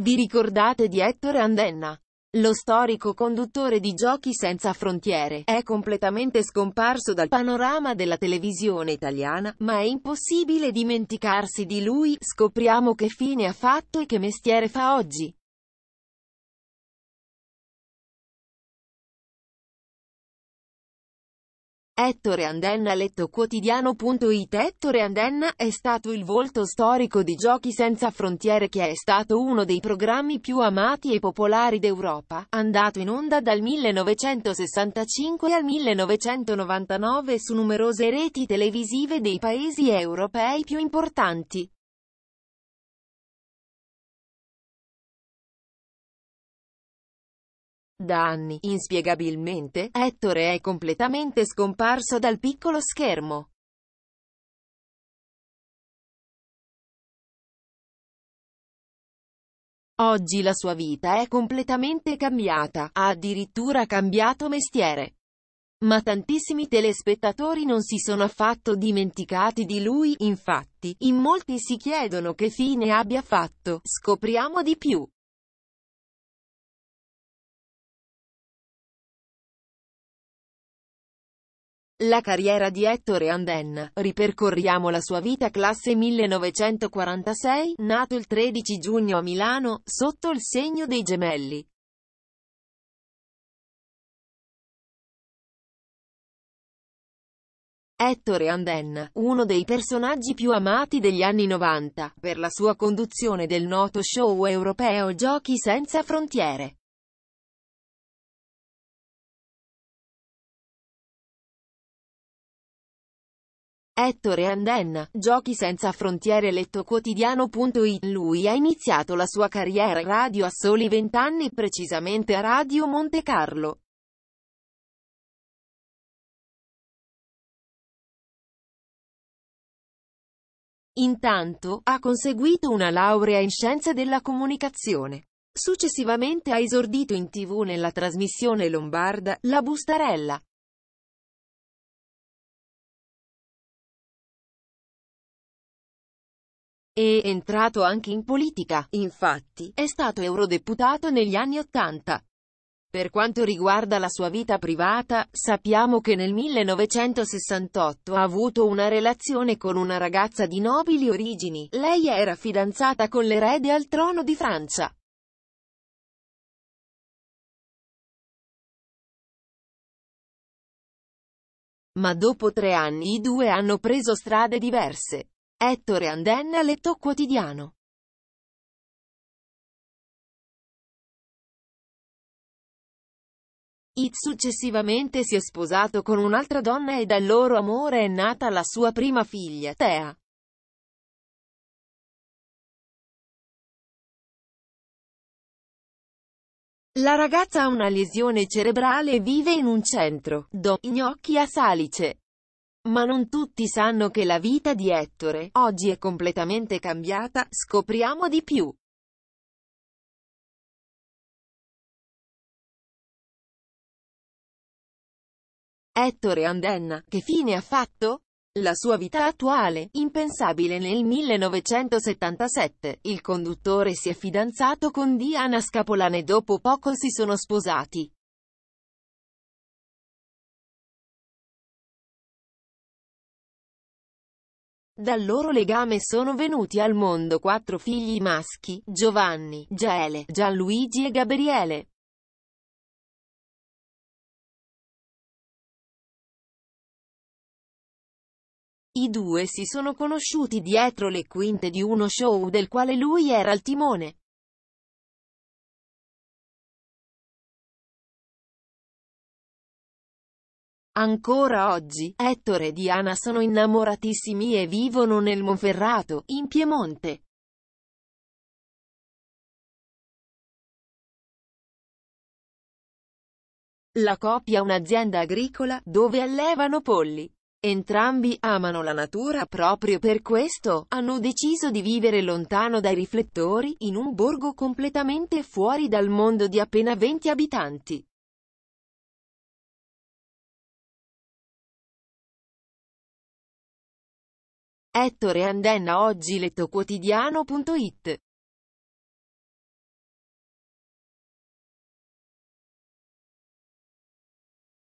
Vi ricordate di Ettore Andenna? Lo storico conduttore di Giochi senza frontiere è completamente scomparso dal panorama della televisione italiana, ma è impossibile dimenticarsi di lui. Scopriamo che fine ha fatto e che mestiere fa oggi. Ettore Andenna lettoquotidiano.it Ettore Andenna è stato il volto storico di Giochi senza frontiere che è stato uno dei programmi più amati e popolari d'Europa, andato in onda dal 1965 al 1999 su numerose reti televisive dei paesi europei più importanti. Da anni, inspiegabilmente, Ettore è completamente scomparso dal piccolo schermo. Oggi la sua vita è completamente cambiata, ha addirittura cambiato mestiere. Ma tantissimi telespettatori non si sono affatto dimenticati di lui, infatti, in molti si chiedono che fine abbia fatto. Scopriamo di più. La carriera di Ettore Anden, ripercorriamo la sua vita classe 1946, nato il 13 giugno a Milano, sotto il segno dei gemelli. Ettore Anden, uno dei personaggi più amati degli anni 90, per la sua conduzione del noto show europeo Giochi senza frontiere. Ettore Anden, Giochi senza frontiere letto quotidiano.it Lui ha iniziato la sua carriera radio a soli vent'anni precisamente a Radio Monte Carlo. Intanto, ha conseguito una laurea in scienze della comunicazione. Successivamente ha esordito in tv nella trasmissione lombarda La Bustarella. È entrato anche in politica, infatti, è stato eurodeputato negli anni Ottanta. Per quanto riguarda la sua vita privata, sappiamo che nel 1968 ha avuto una relazione con una ragazza di nobili origini, lei era fidanzata con l'erede al trono di Francia. Ma dopo tre anni i due hanno preso strade diverse. Ettore Andenna Letto Quotidiano It successivamente si è sposato con un'altra donna e dal loro amore è nata la sua prima figlia, Tea. La ragazza ha una lesione cerebrale e vive in un centro, do, gnocchi a Salice. Ma non tutti sanno che la vita di Ettore, oggi è completamente cambiata, scopriamo di più. Ettore Andenna, che fine ha fatto? La sua vita attuale, impensabile nel 1977, il conduttore si è fidanzato con Diana Scapolane e dopo poco si sono sposati. Dal loro legame sono venuti al mondo quattro figli maschi, Giovanni, Gaele, Gianluigi e Gabriele. I due si sono conosciuti dietro le quinte di uno show del quale lui era il timone. Ancora oggi, Ettore e Diana sono innamoratissimi e vivono nel Monferrato, in Piemonte. La coppia ha un'azienda agricola, dove allevano polli. Entrambi amano la natura proprio per questo, hanno deciso di vivere lontano dai riflettori, in un borgo completamente fuori dal mondo di appena 20 abitanti. Ettore Andenna oggi lettoquotidiano.it